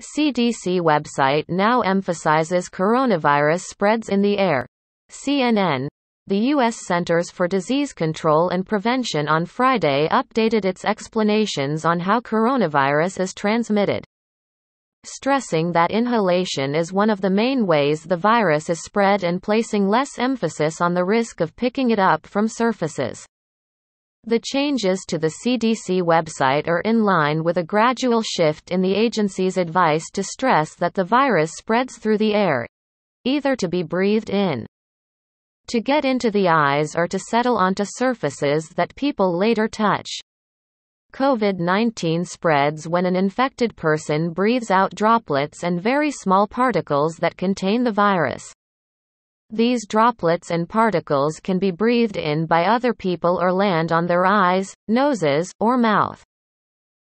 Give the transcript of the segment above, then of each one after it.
CDC website now emphasizes coronavirus spreads in the air. CNN, the U.S. Centers for Disease Control and Prevention on Friday updated its explanations on how coronavirus is transmitted stressing that inhalation is one of the main ways the virus is spread and placing less emphasis on the risk of picking it up from surfaces. The changes to the CDC website are in line with a gradual shift in the agency's advice to stress that the virus spreads through the air, either to be breathed in, to get into the eyes, or to settle onto surfaces that people later touch. COVID 19 spreads when an infected person breathes out droplets and very small particles that contain the virus. These droplets and particles can be breathed in by other people or land on their eyes, noses, or mouth.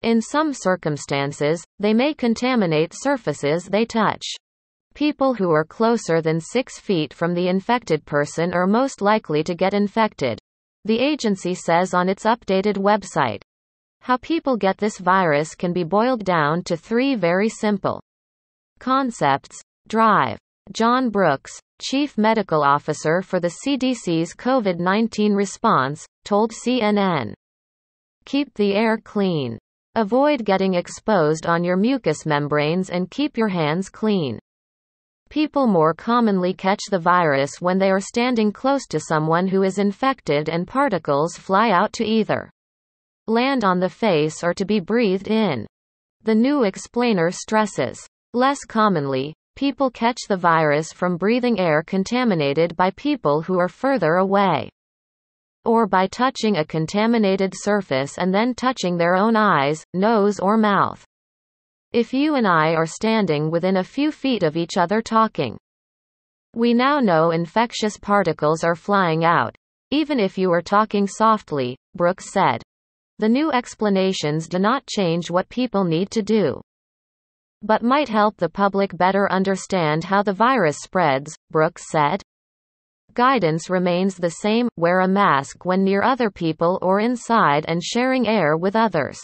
In some circumstances, they may contaminate surfaces they touch. People who are closer than 6 feet from the infected person are most likely to get infected. The agency says on its updated website. How people get this virus can be boiled down to three very simple concepts drive, John Brooks, chief medical officer for the CDC's COVID 19 response, told CNN. Keep the air clean. Avoid getting exposed on your mucous membranes and keep your hands clean. People more commonly catch the virus when they are standing close to someone who is infected and particles fly out to either land on the face or to be breathed in. The new explainer stresses. Less commonly, People catch the virus from breathing air contaminated by people who are further away. Or by touching a contaminated surface and then touching their own eyes, nose or mouth. If you and I are standing within a few feet of each other talking. We now know infectious particles are flying out. Even if you are talking softly, Brooks said. The new explanations do not change what people need to do but might help the public better understand how the virus spreads, Brooks said. Guidance remains the same wear a mask when near other people or inside and sharing air with others.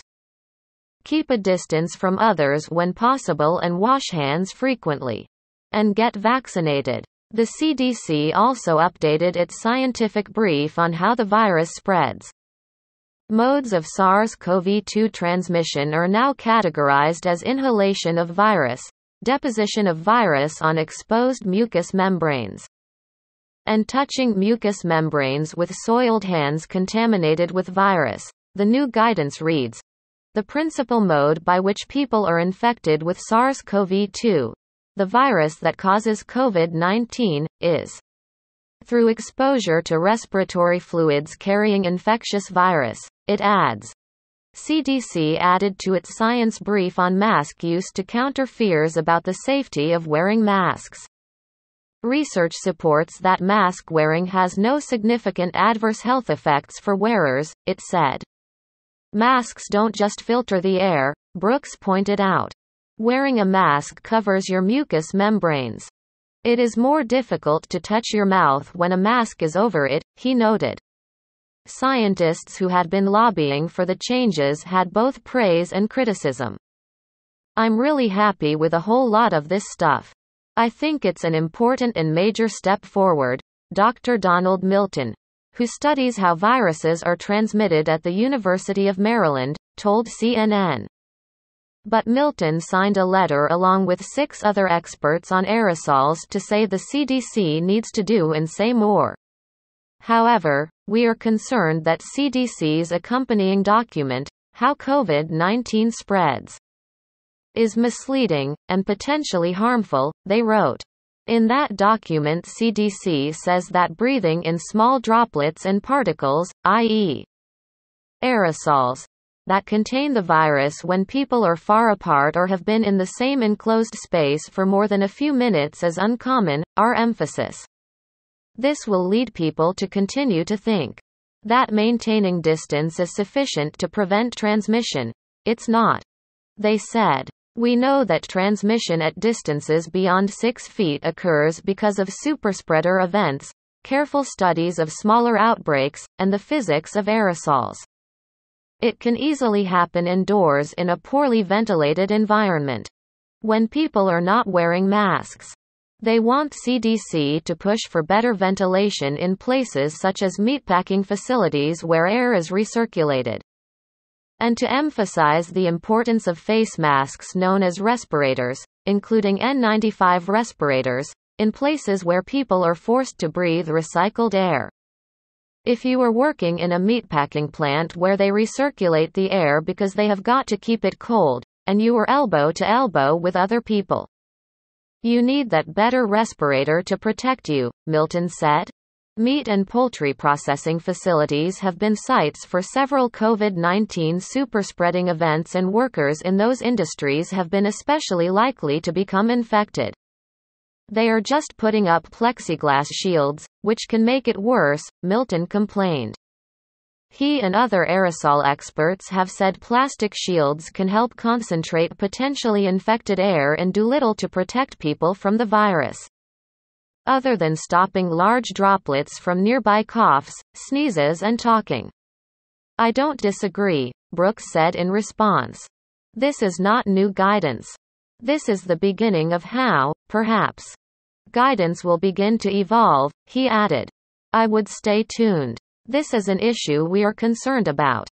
Keep a distance from others when possible and wash hands frequently. And get vaccinated. The CDC also updated its scientific brief on how the virus spreads. Modes of SARS-CoV-2 transmission are now categorized as inhalation of virus, deposition of virus on exposed mucous membranes, and touching mucous membranes with soiled hands contaminated with virus. The new guidance reads, the principal mode by which people are infected with SARS-CoV-2, the virus that causes COVID-19, is through exposure to respiratory fluids carrying infectious virus. It adds. CDC added to its science brief on mask use to counter fears about the safety of wearing masks. Research supports that mask wearing has no significant adverse health effects for wearers, it said. Masks don't just filter the air, Brooks pointed out. Wearing a mask covers your mucous membranes. It is more difficult to touch your mouth when a mask is over it, he noted. Scientists who had been lobbying for the changes had both praise and criticism. I'm really happy with a whole lot of this stuff. I think it's an important and major step forward, Dr. Donald Milton, who studies how viruses are transmitted at the University of Maryland, told CNN. But Milton signed a letter along with six other experts on aerosols to say the CDC needs to do and say more. However, we are concerned that CDC's accompanying document, How COVID 19 Spreads, is misleading and potentially harmful, they wrote. In that document, CDC says that breathing in small droplets and particles, i.e., aerosols, that contain the virus when people are far apart or have been in the same enclosed space for more than a few minutes is uncommon, our emphasis this will lead people to continue to think that maintaining distance is sufficient to prevent transmission. It's not. They said. We know that transmission at distances beyond 6 feet occurs because of superspreader events, careful studies of smaller outbreaks, and the physics of aerosols. It can easily happen indoors in a poorly ventilated environment. When people are not wearing masks, they want CDC to push for better ventilation in places such as meatpacking facilities where air is recirculated. And to emphasize the importance of face masks known as respirators, including N95 respirators, in places where people are forced to breathe recycled air. If you are working in a meatpacking plant where they recirculate the air because they have got to keep it cold, and you are elbow to elbow with other people, you need that better respirator to protect you, Milton said. Meat and poultry processing facilities have been sites for several COVID 19 superspreading events, and workers in those industries have been especially likely to become infected. They are just putting up plexiglass shields, which can make it worse, Milton complained. He and other aerosol experts have said plastic shields can help concentrate potentially infected air and do little to protect people from the virus. Other than stopping large droplets from nearby coughs, sneezes, and talking. I don't disagree, Brooks said in response. This is not new guidance. This is the beginning of how, perhaps, guidance will begin to evolve, he added. I would stay tuned. This is an issue we are concerned about.